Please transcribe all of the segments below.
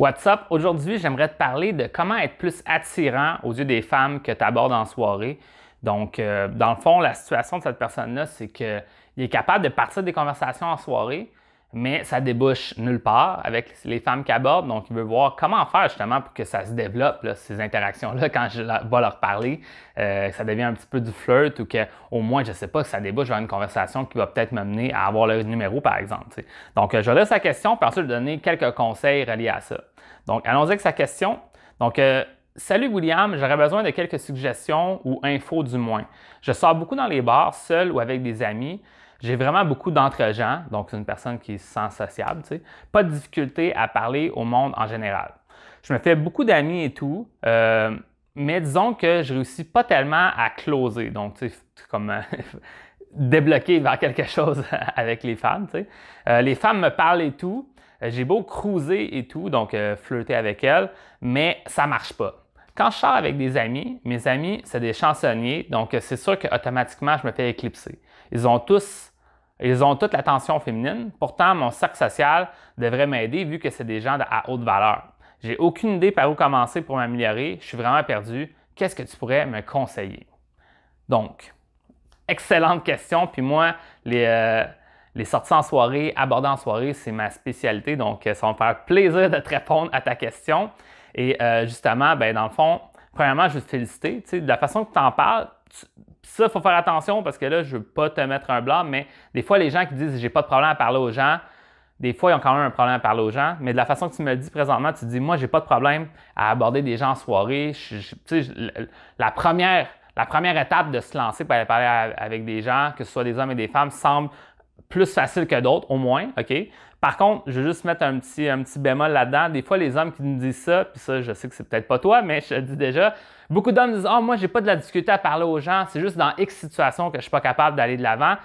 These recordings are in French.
What's up? Aujourd'hui, j'aimerais te parler de comment être plus attirant aux yeux des femmes que tu abordes en soirée. Donc, euh, dans le fond, la situation de cette personne-là, c'est qu'il est capable de partir des conversations en soirée, mais ça débouche nulle part avec les femmes qu'il aborde. Donc, il veut voir comment faire justement pour que ça se développe, ces interactions-là, quand je vais leur parler, euh, ça devient un petit peu du flirt ou que au moins, je ne sais pas, que ça débouche vers une conversation qui va peut-être m'amener à avoir le numéro, par exemple. Donc, euh, je laisse sa question, puis ensuite, je donner quelques conseils reliés à ça. Donc, allons-y avec sa question. Donc, euh, Salut William, j'aurais besoin de quelques suggestions ou infos du moins. Je sors beaucoup dans les bars, seul ou avec des amis. J'ai vraiment beaucoup d'entre-gens, donc une personne qui se sent sociable, Pas de difficulté à parler au monde en général. Je me fais beaucoup d'amis et tout, euh, mais disons que je réussis pas tellement à closer, donc comme euh, débloquer vers quelque chose avec les femmes, euh, les femmes me parlent et tout, j'ai beau cruiser et tout, donc flirter avec elles, mais ça marche pas quand je sors avec des amis, mes amis, c'est des chansonniers, donc c'est sûr qu'automatiquement, je me fais éclipser. Ils ont tous ils ont toute l'attention féminine. Pourtant, mon cercle social devrait m'aider vu que c'est des gens à haute valeur. J'ai aucune idée par où commencer pour m'améliorer. Je suis vraiment perdu. Qu'est-ce que tu pourrais me conseiller? Donc, excellente question. Puis moi, les, euh, les sorties en soirée, aborder en soirée, c'est ma spécialité. Donc, euh, ça va me faire plaisir de te répondre à ta question. Et euh, justement, ben, dans le fond, premièrement, je veux te féliciter. Tu de la façon que tu en parles, tu, ça, il faut faire attention parce que là, je ne veux pas te mettre un blâme, mais des fois, les gens qui disent j'ai pas de problème à parler aux gens, des fois, ils ont quand même un problème à parler aux gens, mais de la façon que tu me le dis présentement, tu dis moi, j'ai pas de problème à aborder des gens en soirée. la, première, la première étape de se lancer pour aller parler avec des gens, que ce soit des hommes et des femmes, semble plus facile que d'autres, au moins, OK? Par contre, je vais juste mettre un petit, un petit bémol là-dedans. Des fois, les hommes qui nous disent ça, puis ça, je sais que c'est peut-être pas toi, mais je te le dis déjà, beaucoup d'hommes disent Ah, oh, moi, j'ai pas de la difficulté à parler aux gens, c'est juste dans X situation que je suis pas capable d'aller de l'avant.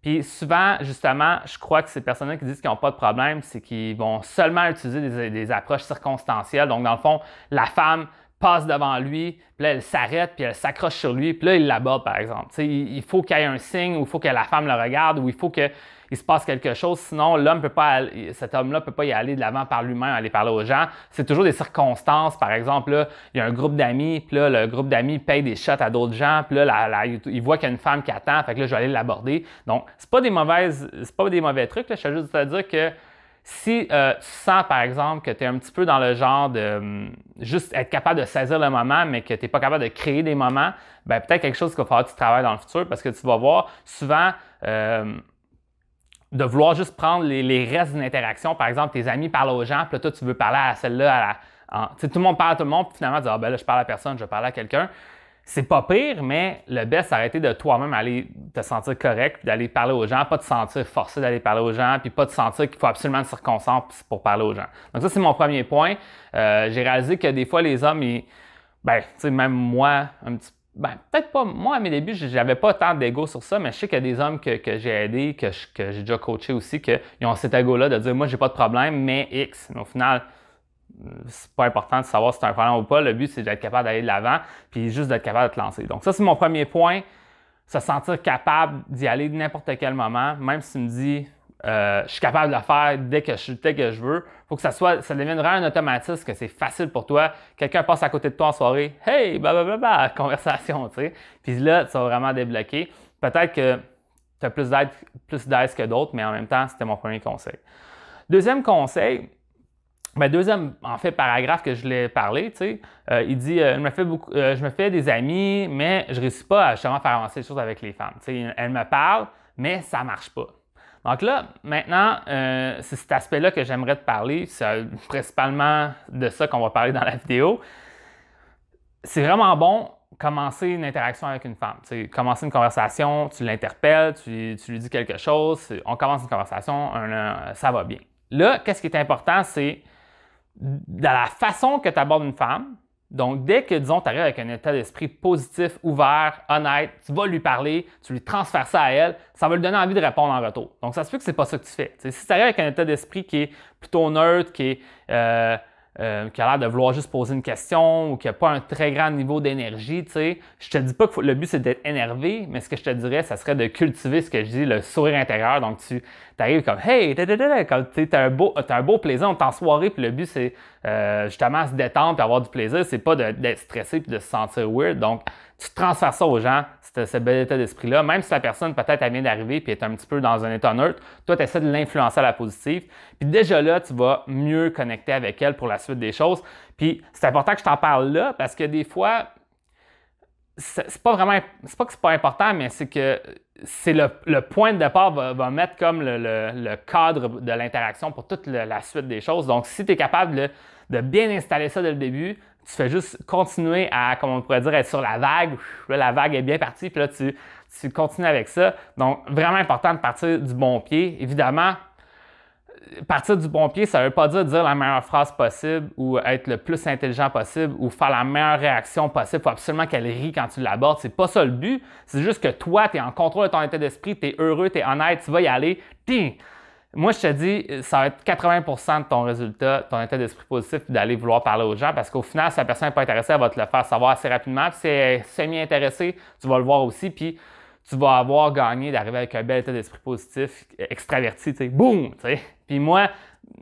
Puis souvent, justement, je crois que ces personnes-là qui disent qu'ils n'ont pas de problème, c'est qu'ils vont seulement utiliser des, approches circonstancielles. Donc, dans le fond, la femme passe devant lui, puis là, elle s'arrête, puis elle s'accroche sur lui, puis là, il l'aborde, par exemple. il faut qu'il y ait un signe, ou il faut que la femme le regarde, ou il faut que il se passe quelque chose, sinon l'homme peut pas, aller, cet homme-là peut pas y aller de l'avant par lui-même, aller parler aux gens. C'est toujours des circonstances, par exemple, il y a un groupe d'amis, puis là, le groupe d'amis paye des shots à d'autres gens, puis là, la, il voit qu'il y a une femme qui attend, fait que là, je vais aller l'aborder. Donc, c'est pas des mauvaises, c'est pas des mauvais trucs, là, je suis juste à dire que si euh, tu sens, par exemple, que tu es un petit peu dans le genre de hum, juste être capable de saisir le moment, mais que tu n'es pas capable de créer des moments, ben, peut-être quelque chose qu'il va falloir que tu travailles dans le futur parce que tu vas voir souvent. Euh, de vouloir juste prendre les, restes d'une interaction. Par exemple, tes amis parlent aux gens, puis là, toi, tu veux parler à celle-là. sais tout le monde parle à tout le monde, puis finalement, tu dis, ah ben là, je parle à personne, je parle à quelqu'un. C'est pas pire, mais le best, c'est arrêter de toi-même aller te sentir correct, d'aller parler aux gens, pas te sentir forcé d'aller parler aux gens, puis pas te sentir qu'il faut absolument te circonstance pour parler aux gens. Donc, ça, c'est mon premier point. Euh, j'ai réalisé que des fois, les hommes, ils, ben, tu sais, même moi, un petit peu, ben, peut-être pas. Moi, à mes débuts, j'avais pas tant d'ego sur ça, mais je sais qu'il y a des hommes que, j'ai aidés, que, j'ai déjà coaché aussi, qui ont cet ego-là de dire Moi, j'ai pas de problème, mais X. Mais au final, c'est pas important de savoir si c'est un problème ou pas. Le but, c'est d'être capable d'aller de l'avant, puis juste d'être capable de te lancer. Donc, ça, c'est mon premier point. Se sentir capable d'y aller de n'importe quel moment, même si tu me dis euh, je suis capable de le faire dès que je, dès que je veux. faut que ça soit, ça devienne vraiment un automatisme, que c'est facile pour toi. Quelqu'un passe à côté de toi en soirée, hey, blablabla, conversation, tu sais. Puis là, tu vas vraiment débloquer. Peut-être que tu as plus d'aide, d'aise que d'autres, mais en même temps, c'était mon premier conseil. Deuxième conseil, ben, deuxième, en fait, paragraphe que je voulais parler, tu sais, euh, il dit je, euh, me fais je me fais des amis, mais je ne réussis pas à justement faire avancer les choses avec les femmes. Tu sais, elle me parle, mais ça ne marche pas. Donc là, maintenant, euh, c'est cet aspect-là que j'aimerais te parler. C'est principalement de ça qu'on va parler dans la vidéo. C'est vraiment bon commencer une interaction avec une femme. T'sais, commencer une conversation, tu l'interpelles, tu, lui dis quelque chose, on commence une conversation, ça va bien. Là, qu'est-ce qui est important, c'est dans la façon que tu abordes une femme, donc, dès que, disons, tu arrives avec un état d'esprit positif, ouvert, honnête, tu vas lui parler, tu lui transfères ça à elle, ça va lui donner envie de répondre en retour. Donc, ça se fait que c'est pas ça que tu fais. si tu arrives avec un état d'esprit qui est plutôt neutre, qui est. Euh, euh, qui a l'air de vouloir juste poser une question ou qui n'a pas un très grand niveau d'énergie, tu sais, je te dis pas que le but c'est d'être énervé, mais ce que je te dirais, ça serait de cultiver ce que je dis, le sourire intérieur. Donc tu arrives comme Hey, tu as un beau, plaisir, on est en soirée, puis le but c'est justement euh, justement se détendre et avoir du plaisir, c'est pas d'être stressé puis de se sentir weird. Donc tu transfères ça aux gens ce, bel état d'esprit-là, même si la personne peut-être elle vient d'arriver et est un petit peu dans un état neutre, toi tu essaies de l'influencer à la positive, puis déjà là tu vas mieux connecter avec elle pour la suite des choses. Puis c'est important que je t'en parle là parce que des fois c'est pas vraiment c'est pas que c'est pas important, mais c'est que c'est le, point de départ va, va mettre comme le cadre de l'interaction pour toute la suite des choses. Donc si tu es capable de de bien installer ça dès le début. Tu fais juste continuer à, comme on pourrait dire, être sur la vague. Là, la vague est bien partie, puis là, tu, continues avec ça. Donc, vraiment important de partir du bon pied. Évidemment, partir du bon pied, ça ne veut pas dire dire la meilleure phrase possible ou être le plus intelligent possible ou faire la meilleure réaction possible. Il faut absolument qu'elle rit quand tu l'abordes. C'est pas ça le but. C'est juste que toi, tu es en contrôle de ton état d'esprit, tu es heureux, tu es honnête, tu vas y aller. Ding! Moi, je te dis, ça va être 80 de ton résultat, ton état d'esprit positif, d'aller vouloir parler aux gens parce qu'au final, si la personne n'est pas intéressée, elle va te le faire savoir assez rapidement. Puis si elle est semi-intéressée, tu vas le voir aussi. Puis tu vas avoir gagné d'arriver avec un bel état d'esprit positif, extraverti, tu sais, boum, Puis moi,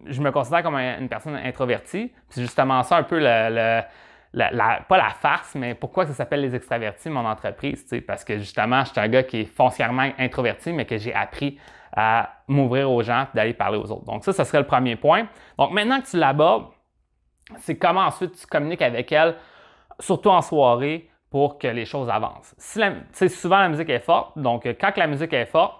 je me considère comme une personne introvertie. C'est justement ça un peu le, pas la farce, mais pourquoi ça s'appelle les extravertis, mon entreprise, parce que justement, je suis un gars qui est foncièrement introverti, mais que j'ai appris à m'ouvrir aux gens d'aller parler aux autres. Donc, ça, ce serait le premier point. Donc, maintenant que tu l'abordes, c'est comment ensuite tu communiques avec elle, surtout en soirée, pour que les choses avancent. Si la, souvent, la musique est forte. Donc, euh, quand la musique est forte,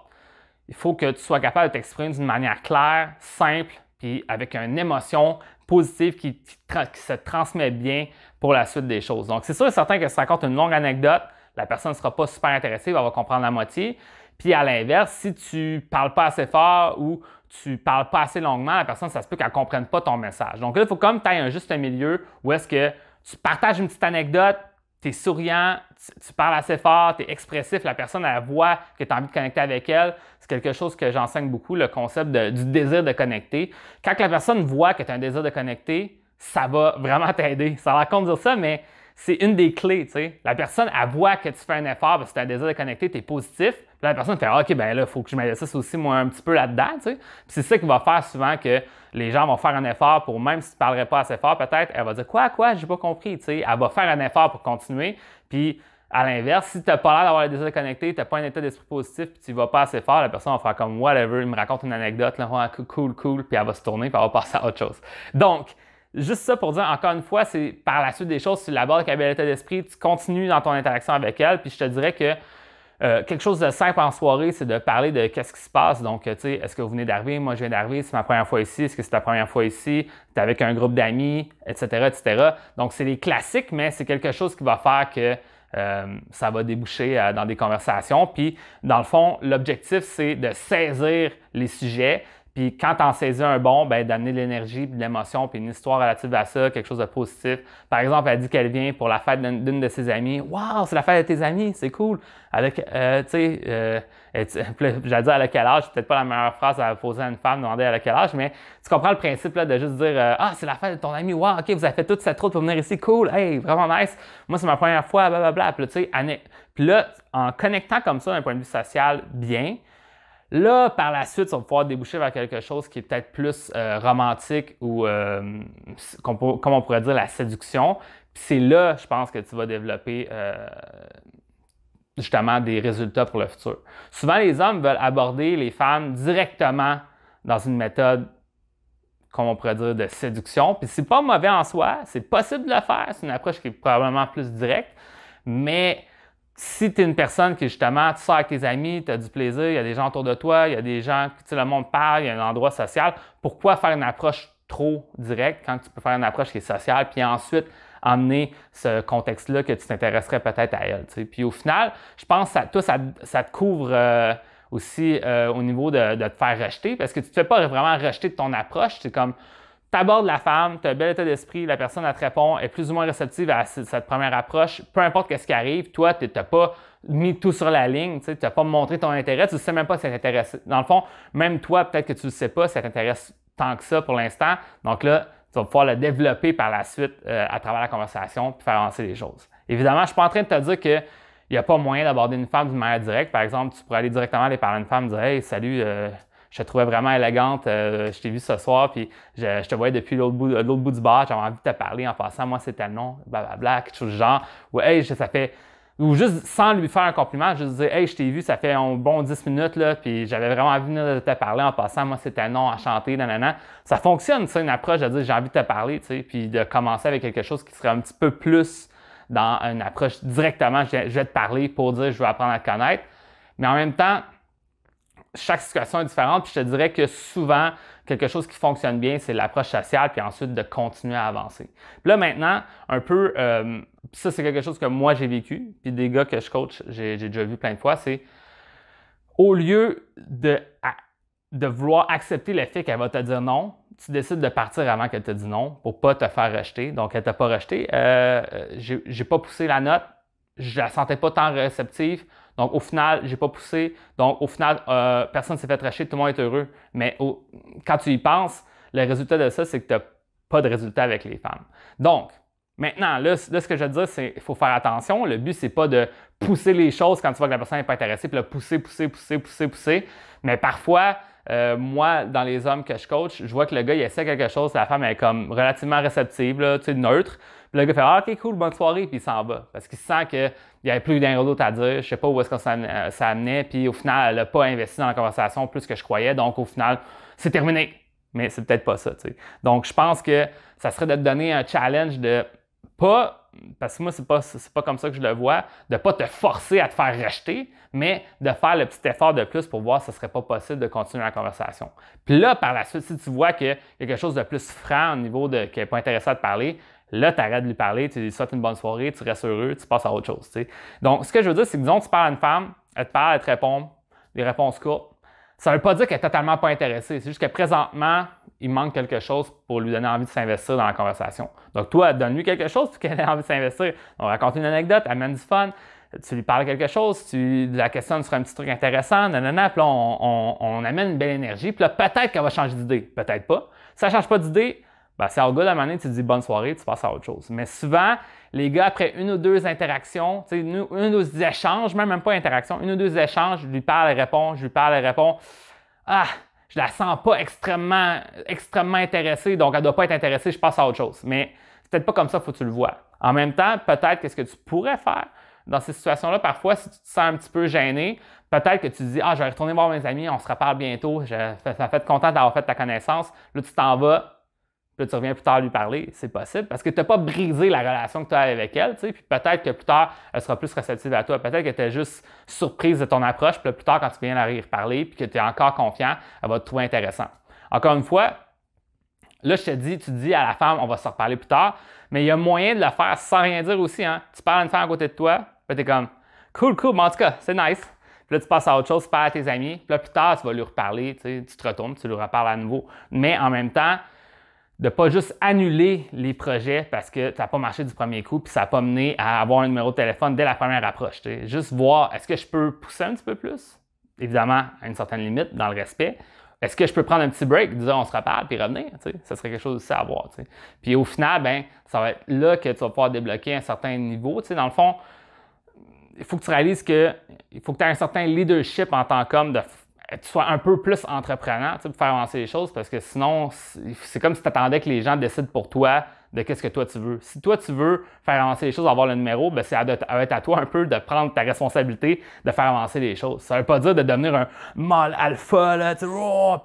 il faut que tu sois capable de t'exprimer d'une manière claire, simple, puis avec une émotion positive qui, qui, se transmet bien pour la suite des choses. Donc, c'est sûr et certain que si tu racontes une longue anecdote, la personne ne sera pas super intéressée, elle va comprendre la moitié. Puis à l'inverse, si tu parles pas assez fort ou tu parles pas assez longuement, la personne, ça se peut qu'elle comprenne pas ton message. Donc là, il faut comme tu aies un juste milieu où est-ce que tu partages une petite anecdote, tu es souriant, tu, parles assez fort, tu es expressif, la personne, elle voit que tu as envie de connecter avec elle. C'est quelque chose que j'enseigne beaucoup, le concept du désir de connecter. Quand la personne voit que tu as un désir de connecter, ça va vraiment t'aider. Ça raconte dire ça, mais c'est une des clés, tu sais. La personne, elle voit que tu fais un effort parce que tu as un désir de connecter, tu es positif. la personne fait OK, ben là, il faut que je m'investisse aussi, moi, un petit peu là-dedans, c'est ça qui va faire souvent que les gens vont faire un effort pour, même si tu ne parlerais pas assez fort, peut-être, elle va dire Quoi, quoi, j'ai pas compris, tu sais. Elle va faire un effort pour continuer. Puis à l'inverse, si tu n'as pas l'air d'avoir le désir de connecter, tu n'as pas un état d'esprit positif, puis tu vas pas assez fort, la personne va faire comme whatever, il me raconte une anecdote, là, cool, cool, puis elle va se tourner, puis elle va passer à autre chose. Donc, Juste ça pour dire, encore une fois, c'est par la suite des choses, tu l'abordes avec un bel état d'esprit, tu continues dans ton interaction avec elle, puis je te dirais que euh, quelque chose de simple en soirée, c'est de parler de qu'est-ce qui se passe. Donc, tu sais, est-ce que vous venez d'arriver? Moi, je viens d'arriver. C'est ma première fois ici. Est-ce que c'est ta première fois ici? Tu es avec un groupe d'amis, etc., etc. Donc, c'est les classiques, mais c'est quelque chose qui va faire que euh, ça va déboucher euh, dans des conversations. Puis, dans le fond, l'objectif, c'est de saisir les sujets, puis quand t'en saisis un bon, ben, d'amener de l'énergie, de l'émotion, puis une histoire relative à ça, quelque chose de positif. Par exemple, elle dit qu'elle vient pour la fête d'une de ses amies. Waouh, c'est la fête de tes amis, c'est cool. Avec, euh, tu sais, euh, j'allais dire à quel âge, c'est peut-être pas la meilleure phrase à poser à une femme, demander à quel âge, mais tu comprends le principe de juste dire euh, Ah, c'est la fête de ton ami, waouh, ok, vous avez fait toute cette route pour venir ici, cool, hey, vraiment nice. Moi, c'est ma première fois, blablabla. Puis là, en connectant comme ça d'un point de vue social, bien, Là, par la suite, on va pouvoir déboucher vers quelque chose qui est peut-être plus euh, romantique ou, euh, comme on pourrait dire, la séduction. C'est là, je pense, que tu vas développer euh, justement des résultats pour le futur. Souvent, les hommes veulent aborder les femmes directement dans une méthode, comme on pourrait dire, de séduction. Puis c'est pas mauvais en soi, c'est possible de le faire, c'est une approche qui est probablement plus directe, mais si tu es une personne qui, justement, tu sors avec tes amis, tu as du plaisir, il y a des gens autour de toi, il y a des gens, tu sais, le monde parle, il y a un endroit social, pourquoi faire une approche trop directe quand tu peux faire une approche qui est sociale, puis ensuite emmener ce contexte-là que tu t'intéresserais peut-être à elle. Puis au final, je pense que toi, ça, te couvre euh, aussi euh, au niveau de, te faire rejeter, parce que tu ne te fais pas vraiment rejeter de ton approche. C'est comme Aborde la femme, tu as un bel état d'esprit, la personne, elle te répond, est plus ou moins réceptive à cette première approche, peu importe ce qui arrive, toi, tu n'as pas mis tout sur la ligne, tu n'as pas montré ton intérêt, tu ne sais même pas si ça t'intéresse. Dans le fond, même toi, peut-être que tu ne le sais pas, ça t'intéresse tant que ça pour l'instant. Donc là, tu vas pouvoir le développer par la suite euh, à travers la conversation pour faire avancer les choses. Évidemment, je ne suis pas en train de te dire que il n'y a pas moyen d'aborder une femme d'une manière directe. Par exemple, tu pourrais aller directement aller parler à une femme et dire Hey, salut, euh, je te trouvais vraiment élégante. Euh, je t'ai vu ce soir, puis je, te voyais depuis l'autre bout, euh, l'autre bout du bar. J'avais envie de te parler en passant. Moi, c'était le nom, blablabla, quelque chose du genre. Ou, hey, je, ça fait. Ou juste sans lui faire un compliment, je disais, hey, je t'ai vu, ça fait un bon 10 minutes, là, puis j'avais vraiment envie de te parler en passant. Moi, c'est un nom, enchanté, nanana. Ça fonctionne, tu une approche de dire, j'ai envie de te parler, tu sais, puis de commencer avec quelque chose qui serait un petit peu plus dans une approche directement, je vais te parler pour dire, je veux apprendre à te connaître. Mais en même temps, chaque situation est différente. Puis je te dirais que souvent, quelque chose qui fonctionne bien, c'est l'approche sociale, puis ensuite de continuer à avancer. là, maintenant, un peu, euh, ça, c'est quelque chose que moi, j'ai vécu, puis des gars que je coach, j'ai déjà vu plein de fois, c'est au lieu de, vouloir accepter le fait qu'elle va te dire non, tu décides de partir avant qu'elle te dise non pour pas te faire rejeter. Donc, elle t'a pas rejeté. Euh, j'ai pas poussé la note. Je la sentais pas tant réceptive donc, au final, j'ai pas poussé. Donc, au final, euh, personne ne s'est fait tracher, tout le monde est heureux. Mais quand tu y penses, le résultat de ça, c'est que tu n'as pas de résultat avec les femmes. Donc, maintenant, là, ce que je veux dire, c'est qu'il faut faire attention. Le but, c'est pas de pousser les choses quand tu vois que la personne n'est pas intéressée, puis pousser, pousser, pousser, pousser, pousser. Mais parfois, euh, moi, dans les hommes que je coach, je vois que le gars, il essaie quelque chose, la femme est comme relativement réceptive, sais, neutre le gars fait ah, OK, cool, bonne soirée, puis il s'en va. Parce qu'il sent qu'il n'y avait plus rien d'autre à dire, je sais pas où est-ce que ça, amenait, euh, puis au final, elle n'a pas investi dans la conversation plus que je croyais, donc au final, c'est terminé. Mais c'est peut-être pas ça, tu sais. Donc je pense que ça serait de te donner un challenge de pas parce que moi, c'est pas, pas comme ça que je le vois, de pas te forcer à te faire rejeter, mais de faire le petit effort de plus pour voir si ce serait pas possible de continuer la conversation. Puis là, par la suite, si tu vois qu'il y a quelque chose de plus franc au niveau de, qui n'est pas intéressant te parler, Là, tu arrêtes de lui parler, tu lui souhaites une bonne soirée, tu restes heureux, tu passes à autre chose. Donc, ce que je veux dire, c'est que disons, tu parles à une femme, elle te parle, elle te répond, des réponses courtes. Ça ne veut pas dire qu'elle est totalement pas intéressée. C'est juste que présentement, il manque quelque chose pour lui donner envie de s'investir dans la conversation. Donc, toi, donne-lui quelque chose pour qu'elle ait envie de s'investir. On raconte une anecdote, amène du fun tu lui parles quelque chose, tu la question sur un petit truc intéressant, nanana, puis on, amène une belle énergie, puis là, peut-être qu'elle va changer d'idée, peut-être pas. Ça ne change pas d'idée, ben, c'est au gars, à un moment tu dis bonne soirée, tu passes à autre chose. Mais souvent, les gars, après une ou deux interactions, une, une ou deux échanges, même, même pas interaction, une ou deux échanges, je lui parle, elle répond, je lui parle, elle répond. Ah, je la sens pas extrêmement, extrêmement intéressée, donc elle doit pas être intéressée, je passe à autre chose. Mais c'est peut-être pas comme ça, faut que tu le vois. En même temps, peut-être qu'est-ce que tu pourrais faire dans ces situations-là, parfois, si tu te sens un petit peu gêné, peut-être que tu dis Ah, je vais retourner voir mes amis, on se reparle bientôt, je, ça fait content d'avoir fait ta connaissance. Là, tu t'en vas, puis tu reviens plus tard lui parler, c'est possible, parce que tu n'as pas brisé la relation que tu as avec elle, tu sais, puis peut-être que plus tard, elle sera plus réceptive à toi, peut-être que tu es juste surprise de ton approche, puis plus tard, quand tu viens la reparler, puis que tu es encore confiant, elle va te trouver intéressant. Encore une fois, là, je te dis, tu dis à la femme, on va se reparler plus tard, mais il y a moyen de le faire sans rien dire aussi, hein. Tu parles à une femme à côté de toi, puis es comme, cool, cool, mais en tout cas, c'est nice. Puis là, tu passes à autre chose, tu parles à tes amis. Puis là, plus tard, tu vas lui reparler, tu, tu te retournes, tu lui reparles à nouveau. Mais en même temps, de pas juste annuler les projets parce que ça n'a pas marché du premier coup, puis ça n'a pas mené à avoir un numéro de téléphone dès la première approche. Juste voir, est-ce que je peux pousser un petit peu plus? Évidemment, à une certaine limite, dans le respect. Est-ce que je peux prendre un petit break, disons, on se reparle, puis revenir? Ça serait quelque chose aussi à voir. Puis au final, ben, ça va être là que tu vas pouvoir débloquer un certain niveau. Dans le fond, il faut que tu réalises que il faut que tu aies un certain leadership en tant qu'homme de tu sois un peu plus entreprenant pour faire avancer les choses parce que sinon, c'est comme si tu attendais que les gens décident pour toi de qu'est-ce que toi tu veux. Si toi tu veux faire avancer les choses, avoir le numéro, ben c'est à, être à toi un peu de prendre ta responsabilité de faire avancer les choses. Ça veut pas dire de devenir un mâle alpha, là, oh,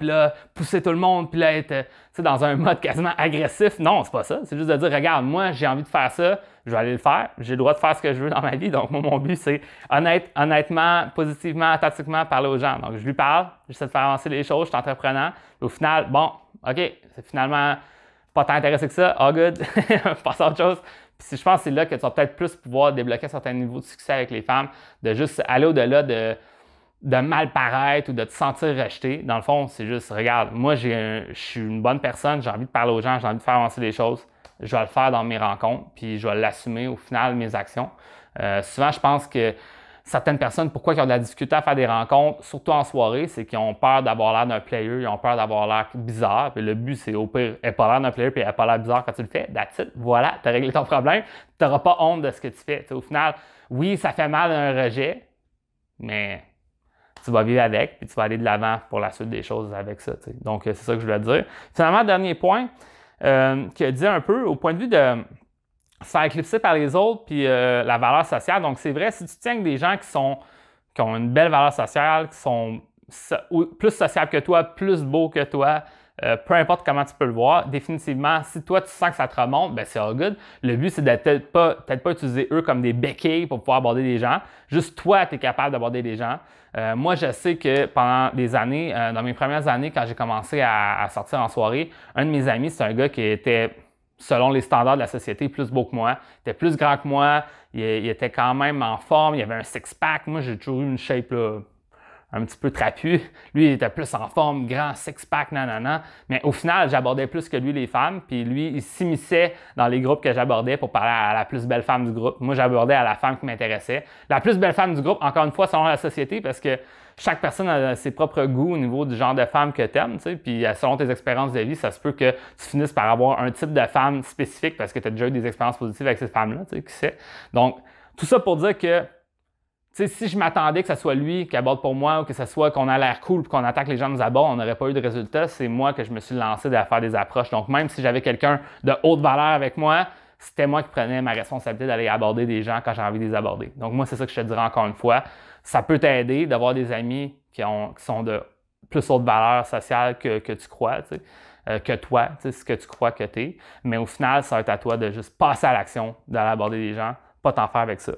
pousser tout le monde, puis là, être dans un mode quasiment agressif. Non, c'est pas ça. C'est juste de dire, regarde, moi j'ai envie de faire ça, je vais aller le faire. J'ai le droit de faire ce que je veux dans ma vie. Donc, mon but, c'est honnêtement, positivement, tactiquement parler aux gens. Donc, je lui parle, j'essaie de faire avancer les choses, je suis entreprenant. au final, bon, OK, c'est finalement pas tant intéressé que ça. All good. Passe à autre chose. Puis, je pense que c'est là que tu vas peut-être plus pouvoir débloquer certains niveaux de succès avec les femmes, de juste aller au-delà de de mal paraître ou de te sentir rejeté. Dans le fond, c'est juste, regarde, moi, je suis une bonne personne, j'ai envie de parler aux gens, j'ai envie de faire avancer les choses je vais le faire dans mes rencontres, puis je vais l'assumer au final, mes actions. Euh, souvent, je pense que certaines personnes, pourquoi ils ont de la difficulté à faire des rencontres, surtout en soirée, c'est qu'ils ont peur d'avoir l'air d'un player, ils ont peur d'avoir l'air bizarre. Puis le but, c'est au pire, n'a pas l'air d'un player, puis n'a pas l'air bizarre quand tu le fais. That's it, voilà, tu as réglé ton problème, tu n'auras pas honte de ce que tu fais. au final, oui, ça fait mal un rejet, mais tu vas vivre avec, puis tu vas aller de l'avant pour la suite des choses avec ça. Donc, euh, c'est ça que je voulais te dire. Finalement, dernier point, euh, qui a dit un peu au point de vue de se faire éclipser par les autres, puis euh, la valeur sociale. Donc, c'est vrai, si tu tiens avec des gens qui, ont une belle valeur sociale, qui sont plus sociables que toi, plus beaux que toi, euh, peu importe comment tu peux le voir, définitivement, si toi tu sens que ça te remonte, ben c'est all good. Le but, c'est de peut-être pas, utiliser eux comme des béquilles pour pouvoir aborder des gens. Juste toi, tu es capable d'aborder des gens. Euh, moi, je sais que pendant des années, euh, dans mes premières années, quand j'ai commencé à, sortir en soirée, un de mes amis, c'est un gars qui était, selon les standards de la société, plus beau que moi. était plus grand que moi. Il, était quand même en forme. Il avait un six-pack. Moi, j'ai toujours eu une shape là, un petit peu trapu. Lui, il était plus en forme, grand, six-pack, nanana. Mais au final, j'abordais plus que lui les femmes. Puis lui, il s'immisçait dans les groupes que j'abordais pour parler à la plus belle femme du groupe. Moi, j'abordais à la femme qui m'intéressait. La plus belle femme du groupe, encore une fois, selon la société, parce que chaque personne a ses propres goûts au niveau du genre de femme que t'aimes. puis euh, selon tes expériences de vie, ça se peut que tu finisses par avoir un type de femme spécifique parce que tu as déjà eu des expériences positives avec ces femmes là tu sais, qui Donc, tout ça pour dire que si je m'attendais que ce soit lui qui aborde pour moi ou que ce soit qu'on a l'air cool qu'on attaque les gens nous abordent, on n'aurait pas eu de résultat. C'est moi que je me suis lancé à faire des approches. Donc, même si j'avais quelqu'un de haute valeur avec moi, c'était moi qui prenais ma responsabilité d'aller aborder des gens quand j'ai envie de les aborder. Donc, moi, c'est ça que je te dirais encore une fois. Ça peut t'aider d'avoir des amis qui, ont, sont de plus haute valeur sociale que, tu crois, euh, que toi, ce que tu crois que tu es. Mais au final, ça va être à toi de juste passer à l'action, d'aller aborder des gens, pas t'en faire avec ça.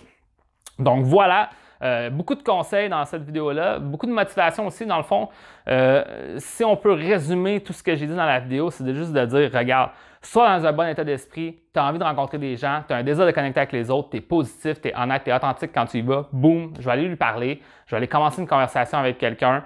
Donc voilà, euh, beaucoup de conseils dans cette vidéo-là, beaucoup de motivation aussi. Dans le fond, euh, si on peut résumer tout ce que j'ai dit dans la vidéo, c'est juste de dire, regarde, sois dans un bon état d'esprit, tu as envie de rencontrer des gens, tu as un désir de connecter avec les autres, tu es positif, tu es honnête, tu es authentique quand tu y vas, boum, je vais aller lui parler, je vais aller commencer une conversation avec quelqu'un,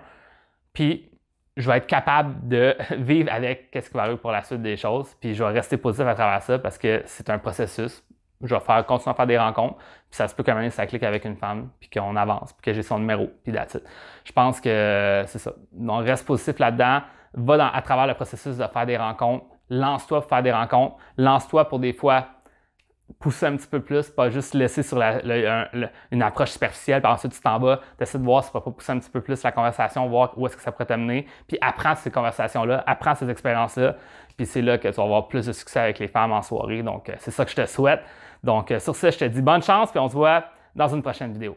puis je vais être capable de vivre avec ce qui va arriver pour la suite des choses, puis je vais rester positif à travers ça parce que c'est un processus, je vais faire, continuer à faire des rencontres, puis ça se peut quand même ça clique avec une femme, puis qu'on avance, puis que j'ai son numéro, puis that's Je pense que euh, c'est ça. Donc, reste positif là-dedans, va à travers le processus de faire des rencontres, lance-toi pour faire des rencontres, lance-toi pour des fois pousser un petit peu plus, pas juste laisser sur une approche superficielle, puis ensuite tu t'en vas, tu essaies de voir si tu peux pas pousser un petit peu plus la conversation, voir où est-ce que ça pourrait t'amener, puis apprends ces conversations-là, apprends ces expériences-là, puis c'est là que tu vas avoir plus de succès avec les femmes en soirée. Donc, euh, c'est ça que je te souhaite. Donc, euh, sur ce, je te dis bonne chance, puis on se voit dans une prochaine vidéo.